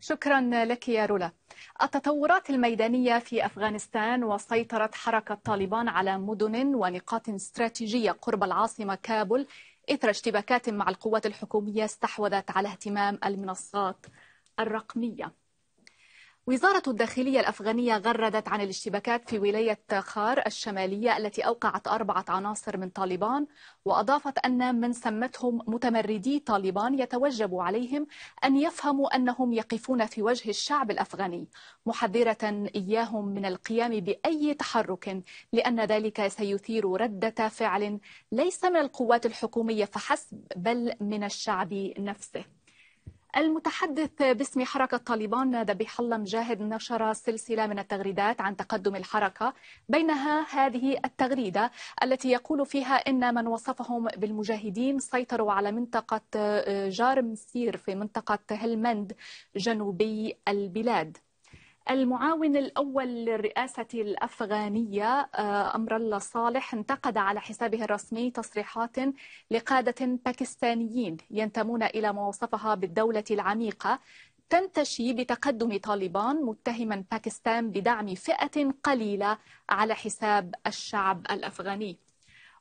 شكرا لك يا رولا التطورات الميدانية في أفغانستان وسيطرة حركة طالبان على مدن ونقاط استراتيجية قرب العاصمة كابول إثر اشتباكات مع القوات الحكومية استحوذت على اهتمام المنصات الرقمية وزارة الداخلية الأفغانية غردت عن الاشتباكات في ولاية خار الشمالية التي أوقعت أربعة عناصر من طالبان وأضافت أن من سمتهم متمردي طالبان يتوجب عليهم أن يفهموا أنهم يقفون في وجه الشعب الأفغاني محذرة إياهم من القيام بأي تحرك لأن ذلك سيثير ردة فعل ليس من القوات الحكومية فحسب بل من الشعب نفسه المتحدث باسم حركة طالبان ذبيح الله مجاهد نشر سلسلة من التغريدات عن تقدم الحركة بينها هذه التغريدة التي يقول فيها إن من وصفهم بالمجاهدين سيطروا على منطقة آه، جارمسير في منطقة هلمند جنوبي البلاد المعاون الأول للرئاسة الأفغانية آه، أمر الله صالح انتقد على حسابه الرسمي تصريحات لقادة باكستانيين ينتمون إلى ما وصفها بالدولة العميقة تنتشي بتقدم طالبان متهما باكستان بدعم فئة قليلة على حساب الشعب الأفغاني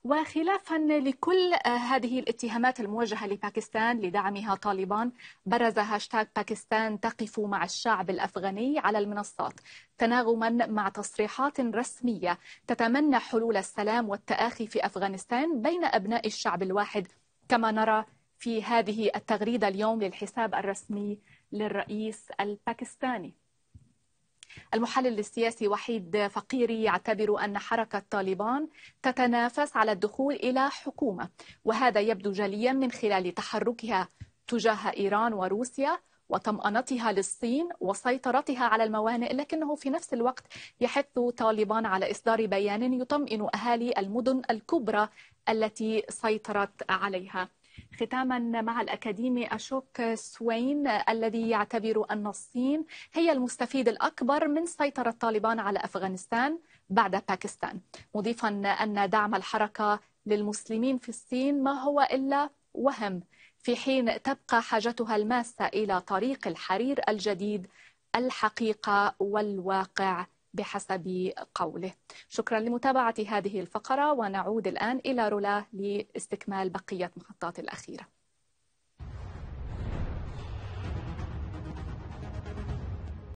وخلافا لكل آه، هذه الاتهامات الموجهة لباكستان لدعمها طالبان برز هاشتاغ باكستان تقف مع الشعب الأفغاني على المنصات تناغما مع تصريحات رسمية تتمنى حلول السلام والتآخي في أفغانستان بين أبناء الشعب الواحد كما نرى في هذه التغريدة اليوم للحساب الرسمي للرئيس الباكستاني المحلل السياسي وحيد فقيري يعتبر أن حركة طالبان تتنافس على الدخول إلى حكومة وهذا يبدو جليا من خلال تحركها تجاه إيران وروسيا وطمأنتها للصين وسيطرتها على الموانئ لكنه في نفس الوقت يحث طالبان على إصدار بيان يطمئن أهالي المدن الكبرى التي سيطرت عليها ختاما مع الأكاديمي أشوك سوين الذي يعتبر أن الصين هي المستفيد الأكبر من سيطرة طالبان على أفغانستان بعد باكستان مضيفا أن دعم الحركة للمسلمين في الصين ما هو إلا وهم في حين تبقى حاجتها الماسة إلى طريق الحرير الجديد الحقيقة والواقع بحسب قوله شكرا لمتابعة هذه الفقرة ونعود الآن إلى رولا لاستكمال بقية محطات الأخيرة